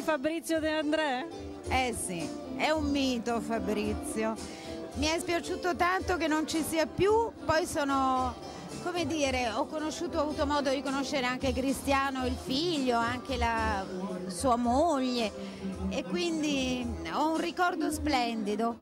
di Fabrizio De André? Eh sì, è un mito Fabrizio. Mi è spiaciuto tanto che non ci sia più, poi sono, come dire, ho conosciuto, ho avuto modo di conoscere anche Cristiano, il figlio, anche la, sua moglie e quindi ho un ricordo splendido.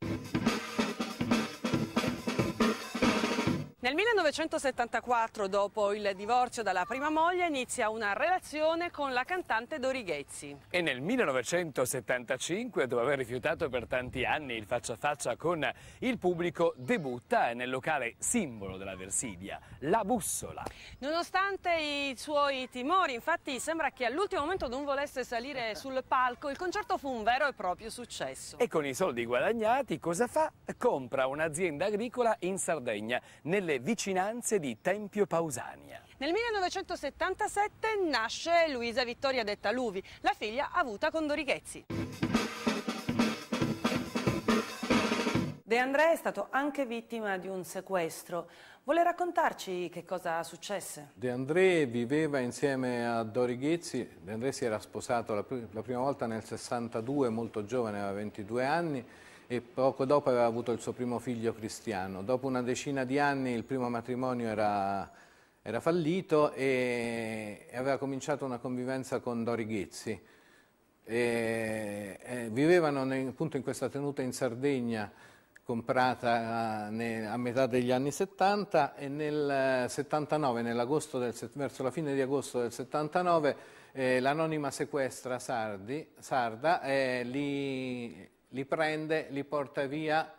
Nel 1974, dopo il divorzio dalla prima moglie, inizia una relazione con la cantante Dori Ghezzi. E nel 1975, dopo aver rifiutato per tanti anni il faccia a faccia con il pubblico, debutta nel locale simbolo della Versilia, La Bussola. Nonostante i suoi timori, infatti sembra che all'ultimo momento non volesse salire sul palco, il concerto fu un vero e proprio successo. E con i soldi guadagnati cosa fa? Compra un'azienda agricola in Sardegna, nelle vicinanze di Tempio Pausania. Nel 1977 nasce Luisa Vittoria detta Luvi, la figlia avuta con Dorichezzi. De André è stato anche vittima di un sequestro. Vuole raccontarci che cosa successe? De André viveva insieme a Dori Ghezzi. De André si era sposato la, pr la prima volta nel 62, molto giovane, aveva 22 anni e poco dopo aveva avuto il suo primo figlio cristiano. Dopo una decina di anni il primo matrimonio era, era fallito e, e aveva cominciato una convivenza con Dori Ghezzi. E, e vivevano nel, appunto in questa tenuta in Sardegna comprata a, eh, a metà degli anni 70 e nel 79, eh, del, verso la fine di agosto del 79, eh, l'anonima sequestra Sardi, Sarda eh, li, li prende, li porta via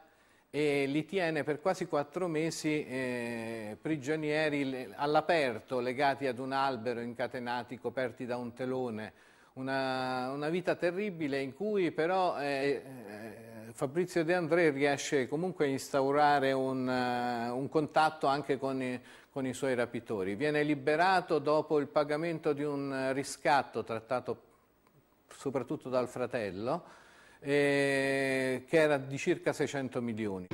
e li tiene per quasi quattro mesi eh, prigionieri all'aperto, legati ad un albero, incatenati, coperti da un telone. Una, una vita terribile in cui però eh, eh Fabrizio De André riesce comunque a instaurare un, uh, un contatto anche con i, con i suoi rapitori. Viene liberato dopo il pagamento di un riscatto trattato soprattutto dal fratello, eh, che era di circa 600 milioni.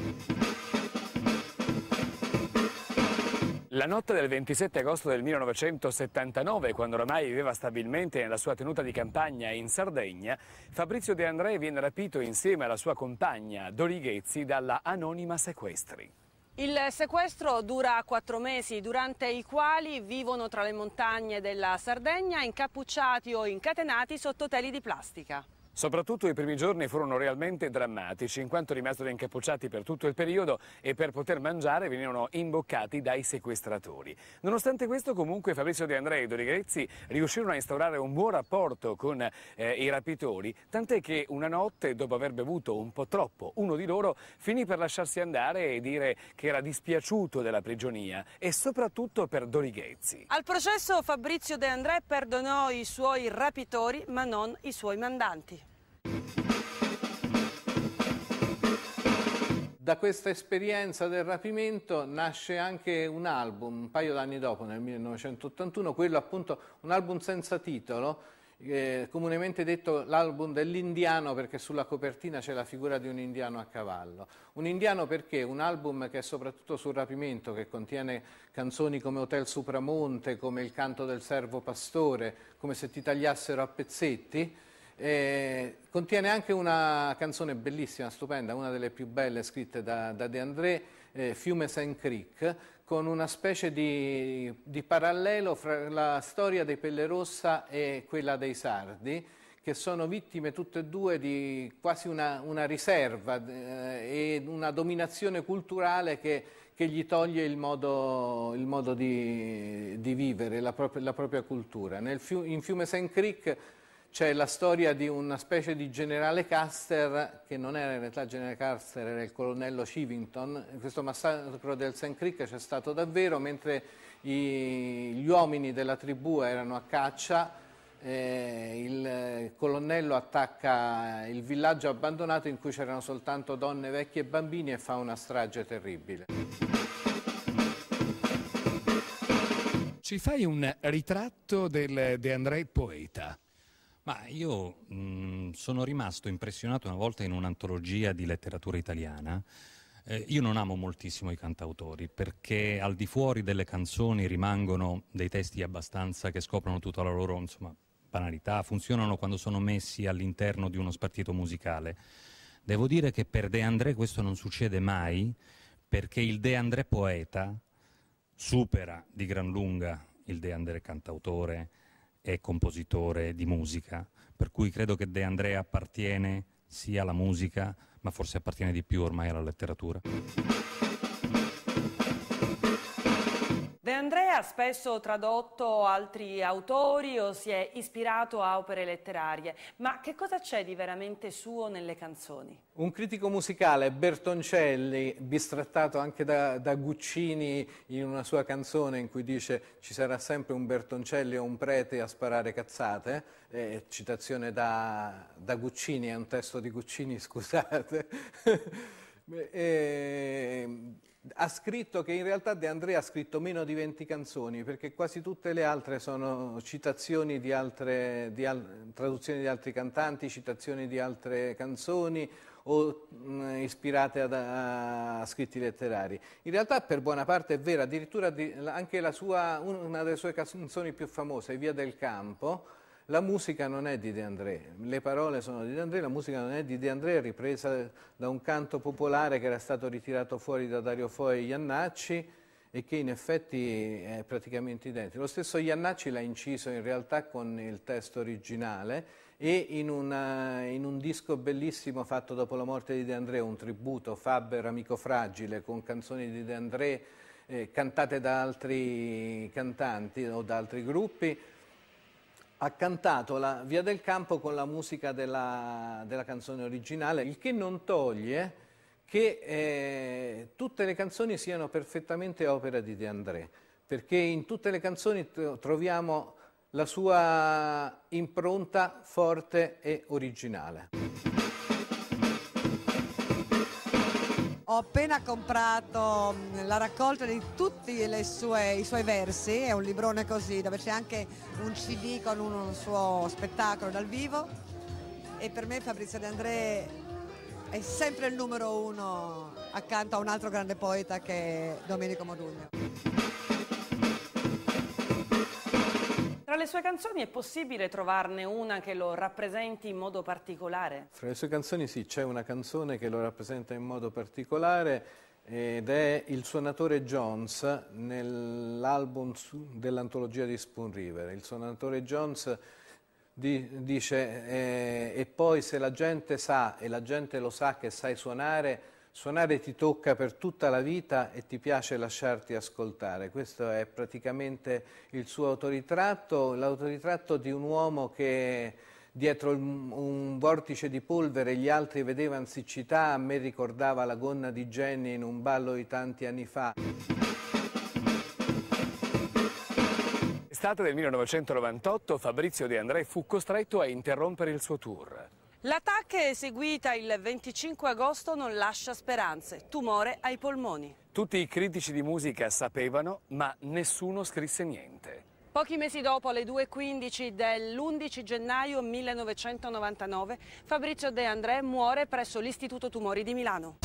La notte del 27 agosto del 1979, quando oramai viveva stabilmente nella sua tenuta di campagna in Sardegna, Fabrizio De André viene rapito insieme alla sua compagna Dorighezzi dalla anonima sequestri. Il sequestro dura quattro mesi, durante i quali vivono tra le montagne della Sardegna incappucciati o incatenati sotto teli di plastica. Soprattutto i primi giorni furono realmente drammatici, in quanto rimasero incappucciati per tutto il periodo e per poter mangiare venivano imboccati dai sequestratori. Nonostante questo, comunque, Fabrizio De Andrea e Dori Grezzi riuscirono a instaurare un buon rapporto con eh, i rapitori, tant'è che una notte, dopo aver bevuto un po' troppo, uno di loro finì per lasciarsi andare e dire che era dispiaciuto della prigionia e soprattutto per Dori Grezzi. Al processo Fabrizio De Andrea perdonò i suoi rapitori, ma non i suoi mandanti. Da questa esperienza del rapimento nasce anche un album, un paio d'anni dopo, nel 1981, quello appunto un album senza titolo, eh, comunemente detto l'album dell'indiano perché sulla copertina c'è la figura di un indiano a cavallo. Un indiano perché un album che è soprattutto sul rapimento, che contiene canzoni come Hotel Supramonte, come Il canto del servo pastore, come se ti tagliassero a pezzetti, eh, contiene anche una canzone bellissima, stupenda, una delle più belle scritte da, da De André, eh, Fiume Saint Creek, con una specie di, di, parallelo fra la storia dei Pellerossa e quella dei Sardi, che sono vittime tutte e due di quasi una, una riserva eh, e una dominazione culturale che, che gli toglie il modo, il modo di, di, vivere, la, propria, la propria cultura. Nel, in Fiume Saint Creek c'è la storia di una specie di generale Caster che non era in realtà generale Caster, era il colonnello Shivington. Questo massacro del St. Creek c'è stato davvero, mentre i, gli uomini della tribù erano a caccia, eh, il colonnello attacca il villaggio abbandonato in cui c'erano soltanto donne, vecchie e bambini e fa una strage terribile. Ci fai un ritratto del De André Poeta? Ma io mh, mm, sono rimasto impressionato una volta in un'antologia di letteratura italiana. Eh, io non amo moltissimo i cantautori perché al di fuori delle canzoni rimangono dei testi abbastanza che scoprono tutta la loro insomma, banalità, funzionano quando sono messi all'interno di uno spartito musicale. Devo dire che per De André questo non succede mai perché il De André poeta supera di gran lunga il De André cantautore è compositore di musica, per cui credo che De Andrea appartiene sia alla musica, ma forse appartiene di più ormai alla letteratura. De Andrea ha spesso tradotto altri autori o si è ispirato a opere letterarie, ma che cosa c'è di veramente suo nelle canzoni? Un critico musicale, Bertoncelli, bistrattato anche da, da Guccini in una sua canzone in cui dice ci sarà sempre un Bertoncelli o un prete a sparare cazzate, eh, citazione da, da Guccini, è un testo di Guccini, scusate. Eh, ha scritto che in realtà De Andrea ha scritto meno di 20 canzoni perché quasi tutte le altre sono citazioni di altre, di al, traduzioni di altri cantanti, citazioni di altre canzoni o mh, mm, ispirate ad, a, a, scritti letterari. In realtà per buona parte è vero, addirittura di, anche sua, una delle sue canzoni più famose, Via del Campo, la musica non è di De André, le parole sono di De André, la musica non è di De André, ripresa da un canto popolare che era stato ritirato fuori da Dario Fo e Iannacci e che in effetti è praticamente identico. Lo stesso Iannacci l'ha inciso in realtà con il testo originale e in, una, in un disco bellissimo fatto dopo la morte di De André, un tributo, Faber Amico Fragile, con canzoni di De André eh, cantate da altri cantanti o da altri gruppi, ha cantato la Via del Campo con la musica della, della canzone originale, il che non toglie che eh, tutte le canzoni siano perfettamente opera di De André, perché in tutte le canzoni troviamo la sua impronta forte e originale. Ho appena comprato mm, la raccolta di tutti sue, i suoi versi, è un librone così, dove c'è anche un CD con un suo spettacolo dal vivo e per me Fabrizio De André è sempre il numero uno accanto a un altro grande poeta che è Domenico Modugno. Tra le sue canzoni è possibile trovarne una che lo rappresenti in modo particolare? Fra le sue canzoni sì, c'è una canzone che lo rappresenta in modo particolare ed è Il suonatore Jones nell'album dell'antologia di Spoon River. Il suonatore Jones di, dice eh, e poi se la gente sa e la gente lo sa che sai suonare Suonare ti tocca per tutta la vita e ti piace lasciarti ascoltare. Questo è praticamente il suo autoritratto, l'autoritratto di un uomo che dietro un vortice di polvere gli altri vedevano siccità, a me ricordava la gonna di Jenny in un ballo di tanti anni fa. Estate del 1998 Fabrizio De André fu costretto a interrompere il suo tour. L'attacca eseguita il 25 agosto non lascia speranze, tumore ai polmoni. Tutti i critici di musica sapevano, ma nessuno scrisse niente. Pochi mesi dopo, alle 2.15 dell'11 gennaio 1999, Fabrizio De André muore presso l'Istituto Tumori di Milano.